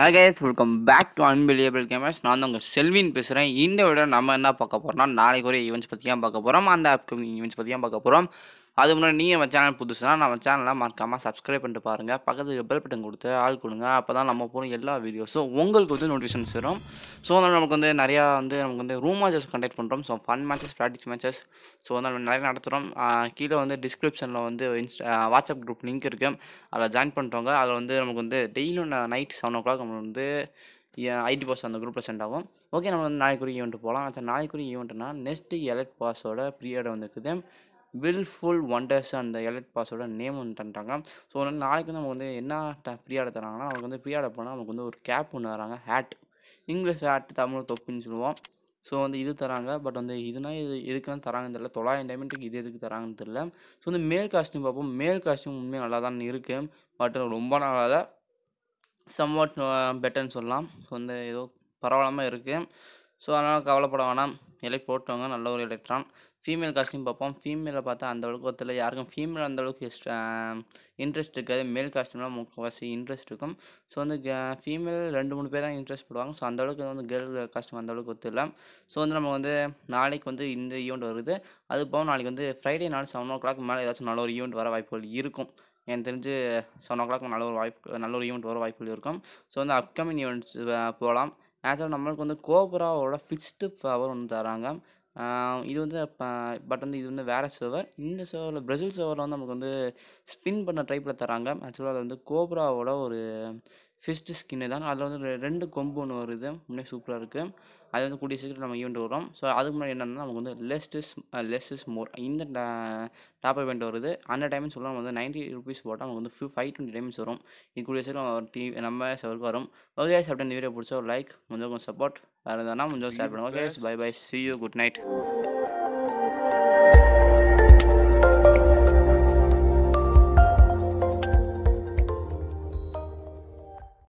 has welcome back to unbelievable cameras நான் வந்து உங்கள் செல்வின் பேசுகிறேன் இந்த விட நம்ம என்ன பார்க்க போகிறோம்னா நாளைக்கு ஒரு ஈவெண்ட்ஸ் பற்றி தான் பார்க்க போகிறோம் அந்த அப்கமிங் ஈவெண்ட்ஸ் பற்றி தான் பார்க்க போகிறோம் அது முன்னாடி நீங்கள் நம்ம சேனல் புதுசுனா நம்ம சேனலை மறக்காமல் சப்ஸ்கிரைப் பண்ணிட்டு பாருங்கள் பக்கத்துக்கு பெல் பட்டன் கொடுத்து ஆள் கொடுங்க அப்போ தான் நம்ம போகிற எல்லா வீடியோஸும் உங்களுக்கு வந்து நோட்டிஃபிகேஷன்ஸ் வரும் ஸோ அதனால் நமக்கு வந்து நிறையா வந்து நமக்கு வந்து ரூம் மேட்சஸ் கண்டக்ட் பண்ணுறோம் so fun matches practice matches so அதனால் நிறைய நடத்துகிறோம் கீழே வந்து டிஸ்கிரிப்ஷனில் வந்து இன்ஸ்டா வாட்ஸ்அப் குரூப் லிங்க் இருக்குது அதில் ஜாயின் பண்ணிட்டோங்க அதில் வந்து நமக்கு வந்து டெய்லியும் நைட் செவன் ஓ கிளாக் நம்ம வந்து ஐடி பாஸ் அந்த குரூப்பில் சென்ட் ஆகும் ஓகே நம்ம வந்து நாளைக்குரிய ஈவெண்ட்டு போகலாம் அந்த நாளைக்குரிய ஈவெண்ட்டுனா நெக்ஸ்ட்டு எலக்ட் பாஸோட பீரியட் வந்துருக்குது வில்ஃபுல் ஒண்டர்ஸ் அந்த எலட் பாஸோட நேம் வந்து தந்துட்டாங்க ஸோ நாளைக்கு வந்து நமக்கு வந்து என்ன ஆட தராங்கன்னா நமக்கு வந்து ஆட போனால் நமக்கு வந்து ஒரு கேப் ஒன்று தராங்க ஹேட் இங்கிலீஷ் ஹேட் தமிழ் தொப்பின்னு சொல்லுவோம் ஸோ வந்து இது தராங்க பட் வந்து இதுனா இது எதுக்குன்னு தராங்கன்னு தெரில தொள்ளாயிரம் டைமெண்ட்டுக்கு இது எதுக்கு தராங்கன்னு தெரில ஸோ வந்து மேல் காஸ்ட்யூம் பார்ப்போம் மேல் காஸ்ட்யூம் உண்மையாக நல்லா தான் இருக்குது பட் ரொம்ப நல்லா சம்வாட் பெட்டர்னு சொல்லலாம் ஸோ வந்து ஏதோ பரவாயில்லாமல் இருக்குது ஸோ அதனால் கவலைப்பட வேணாம் நிலை போட்டவங்க நல்ல ஒரு எலக்ட்ரான் ஃபீமேல் காஸ்ட்லையும் பார்ப்போம் ஃபீமேலை பார்த்தா அந்த அளவுக்கு ஒருத்தர் யாருக்கும் ஃபீமேல் அந்த அளவுக்கு இன்ட்ரெஸ்ட் இருக்காது மேல் காஸ்ட்யூம்லாம் முக்கால்வாசி இன்ட்ரெஸ்ட் இருக்கும் ஸோ வந்து ஃபீமேல் ரெண்டு மூணு பேர் தான் இன்ட்ரெஸ்ட் போடுவாங்க ஸோ அந்த அளவுக்கு வந்து கேர்ள் காஸ்ட்யூம் அந்த அளவுக்கு ஒத்துடல ஸோ வந்து நம்ம வந்து நாளைக்கு வந்து இந்த ஈவெண்ட் வருது அது போக நாளைக்கு வந்து ஃப்ரைடே நாள் செவன் ஓ கிளாக் மேலே ஏதாச்சும் நல்ல ஒரு ஈவெண்ட் வர வாய்ப்புகள் இருக்கும் எனக்கு தெரிஞ்சு செவன் ஓ கிளாக் நல்ல ஒரு வாய்ப்பு நல்ல ஒரு ஈவெண்ட் வர வாய்ப்புகள் இருக்கும் ஸோ வந்து அப்கமிங் ஈவெண்ட்ஸ் போகலாம் ஆக்சுவலாக நம்மளுக்கு வந்து கோபுராவோட ஃபிக்ஸ்டு பவர் ஒன்று தராங்க இது வந்து பட் வந்து இது வந்து வேறு சர்வர் இந்த சர்வரில் பிரசில் சர்வரில் வந்து நமக்கு வந்து ஸ்பின் பண்ண டைப்பில் தராங்க ஆக்சுவலாக அது வந்து கோப்ராவோட ஒரு ஃபிஸ்ட்டு ஸ்கின்னு தான் அதில் வந்து ரெண்டு கொம்பு ஒன்று வருது முன்னே சூப்பராக இருக்குது அது வந்து கூடிய சீக்கிரம் நம்ம ஈவெண்ட் வரும் ஸோ அதுக்கு முன்னாடி என்னென்னா நமக்கு வந்து least is less is more இந்த டாப் இவெண்ட் வருது அந்த டைம்ஸ் சொல்லலாம் நம்ம வந்து நைன்ட்டி ருபீஸ் போட்டால் நமக்கு வந்து ஃபைவ் டுவெண்ட்டி டைம்ஸ் வரும் இது கூடிய சீக்கிரம் டிவி நம்ம செவருக்கு வரும் ஓகே சாப்பிட்டு இந்த வீடியோ பிடிச்சா ஒரு லைக் கொஞ்சம் சப்போர்ட் வேறு எதுனா கொஞ்சம் ஷேர் பண்ணுவோம் okay bye bye see you good night